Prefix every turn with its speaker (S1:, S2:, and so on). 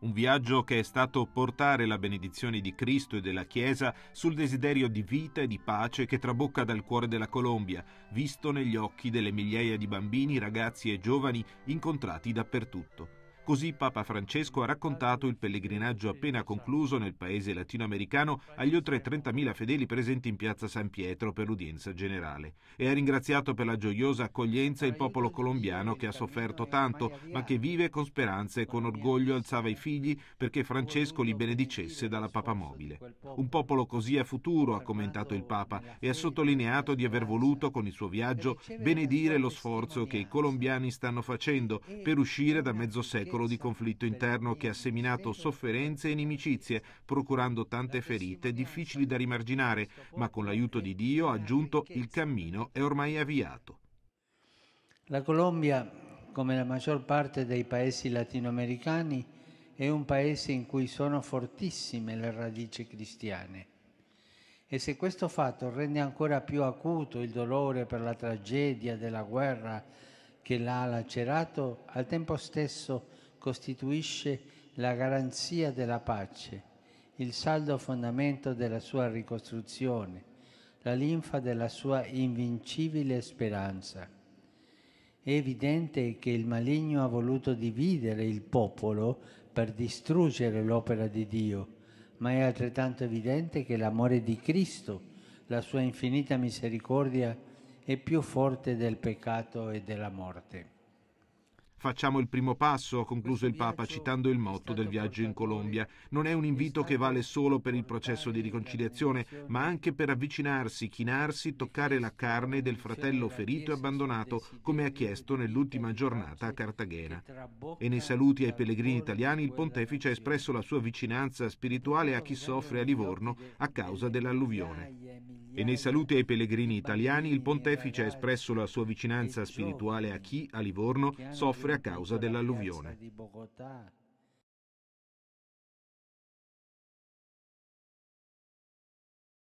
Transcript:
S1: Un viaggio che è stato portare la benedizione di Cristo e della Chiesa sul desiderio di vita e di pace che trabocca dal cuore della Colombia, visto negli occhi delle migliaia di bambini, ragazzi e giovani incontrati dappertutto. Così Papa Francesco ha raccontato il pellegrinaggio appena concluso nel paese latinoamericano agli oltre 30.000 fedeli presenti in piazza San Pietro per l'udienza generale e ha ringraziato per la gioiosa accoglienza il popolo colombiano che ha sofferto tanto ma che vive con speranza e con orgoglio alzava i figli perché Francesco li benedicesse dalla Papa Mobile. Un popolo così a futuro, ha commentato il Papa, e ha sottolineato di aver voluto con il suo viaggio benedire lo sforzo che i colombiani stanno facendo per uscire da mezzo secolo secolo di conflitto interno che ha seminato sofferenze e inimicizie, procurando tante ferite difficili da rimarginare, ma con l'aiuto di Dio, ha aggiunto, il cammino è ormai avviato.
S2: La Colombia, come la maggior parte dei paesi latinoamericani, è un paese in cui sono fortissime le radici cristiane. E se questo fatto rende ancora più acuto il dolore per la tragedia della guerra che l'ha lacerato, al tempo stesso costituisce la garanzia della pace, il saldo fondamento della sua ricostruzione, la linfa della sua invincibile speranza. È evidente che il maligno ha voluto dividere il popolo per distruggere l'opera di Dio, ma è altrettanto evidente che l'amore di Cristo, la sua infinita misericordia, è più forte del peccato e della morte.
S1: Facciamo il primo passo, ha concluso il Papa citando il motto del viaggio in Colombia. Non è un invito che vale solo per il processo di riconciliazione, ma anche per avvicinarsi, chinarsi, toccare la carne del fratello ferito e abbandonato, come ha chiesto nell'ultima giornata a Cartagena. E nei saluti ai pellegrini italiani il pontefice ha espresso la sua vicinanza spirituale a chi soffre a Livorno a causa dell'alluvione. E nei saluti ai pellegrini italiani il pontefice ha espresso la sua vicinanza spirituale a chi a Livorno soffre sempre a causa dell'alluvione.